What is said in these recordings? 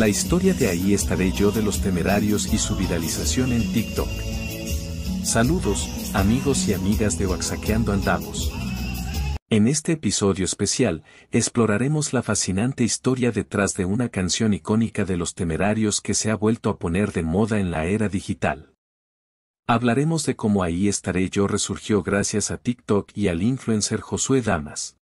La historia de ahí estaré yo de los temerarios y su viralización en TikTok. Saludos, amigos y amigas de Waxaqueando Andamos. En este episodio especial, exploraremos la fascinante historia detrás de una canción icónica de los temerarios que se ha vuelto a poner de moda en la era digital. Hablaremos de cómo ahí estaré yo resurgió gracias a TikTok y al influencer Josué Damas.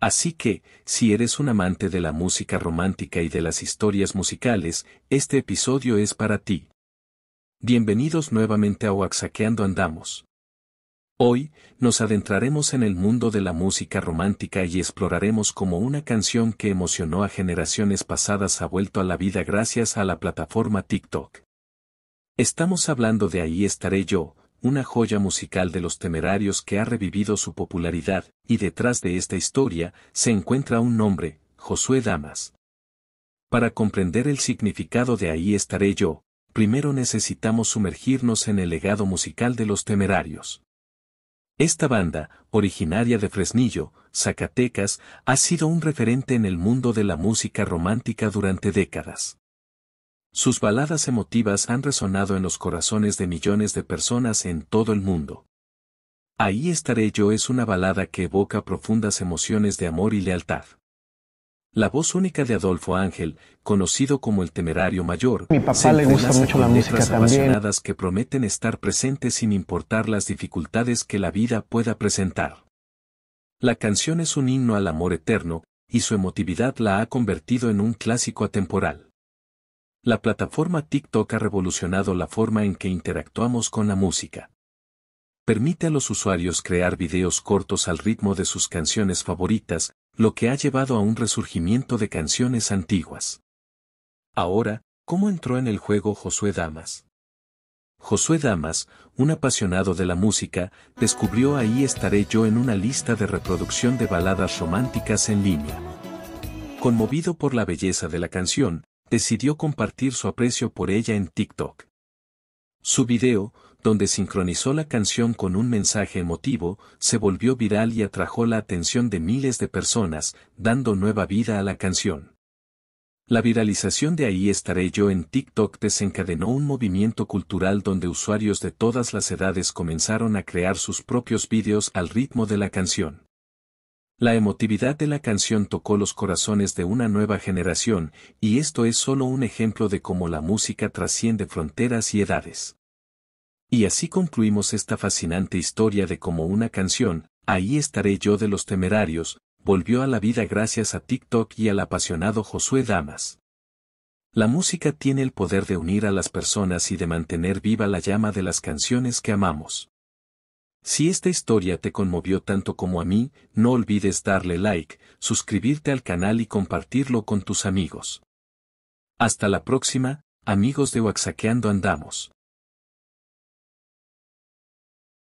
Así que, si eres un amante de la música romántica y de las historias musicales, este episodio es para ti. Bienvenidos nuevamente a Oaxaqueando Andamos. Hoy, nos adentraremos en el mundo de la música romántica y exploraremos cómo una canción que emocionó a generaciones pasadas ha vuelto a la vida gracias a la plataforma TikTok. Estamos hablando de Ahí estaré yo, una joya musical de los temerarios que ha revivido su popularidad, y detrás de esta historia se encuentra un nombre, Josué Damas. Para comprender el significado de Ahí estaré yo, primero necesitamos sumergirnos en el legado musical de los temerarios. Esta banda, originaria de Fresnillo, Zacatecas, ha sido un referente en el mundo de la música romántica durante décadas. Sus baladas emotivas han resonado en los corazones de millones de personas en todo el mundo. Ahí estaré yo es una balada que evoca profundas emociones de amor y lealtad. La voz única de Adolfo Ángel, conocido como el temerario mayor, mi papá le gusta mucho que prometen estar presentes sin importar las dificultades que la vida pueda presentar. La canción es un himno al amor eterno, y su emotividad la ha convertido en un clásico atemporal. La plataforma TikTok ha revolucionado la forma en que interactuamos con la música. Permite a los usuarios crear videos cortos al ritmo de sus canciones favoritas, lo que ha llevado a un resurgimiento de canciones antiguas. Ahora, ¿cómo entró en el juego Josué Damas? Josué Damas, un apasionado de la música, descubrió Ahí estaré yo en una lista de reproducción de baladas románticas en línea. Conmovido por la belleza de la canción, decidió compartir su aprecio por ella en TikTok. Su video, donde sincronizó la canción con un mensaje emotivo, se volvió viral y atrajo la atención de miles de personas, dando nueva vida a la canción. La viralización de Ahí estaré yo en TikTok desencadenó un movimiento cultural donde usuarios de todas las edades comenzaron a crear sus propios vídeos al ritmo de la canción. La emotividad de la canción tocó los corazones de una nueva generación, y esto es solo un ejemplo de cómo la música trasciende fronteras y edades. Y así concluimos esta fascinante historia de cómo una canción, Ahí estaré yo de los temerarios, volvió a la vida gracias a TikTok y al apasionado Josué Damas. La música tiene el poder de unir a las personas y de mantener viva la llama de las canciones que amamos. Si esta historia te conmovió tanto como a mí, no olvides darle like, suscribirte al canal y compartirlo con tus amigos. Hasta la próxima, amigos de Waxaqueando Andamos.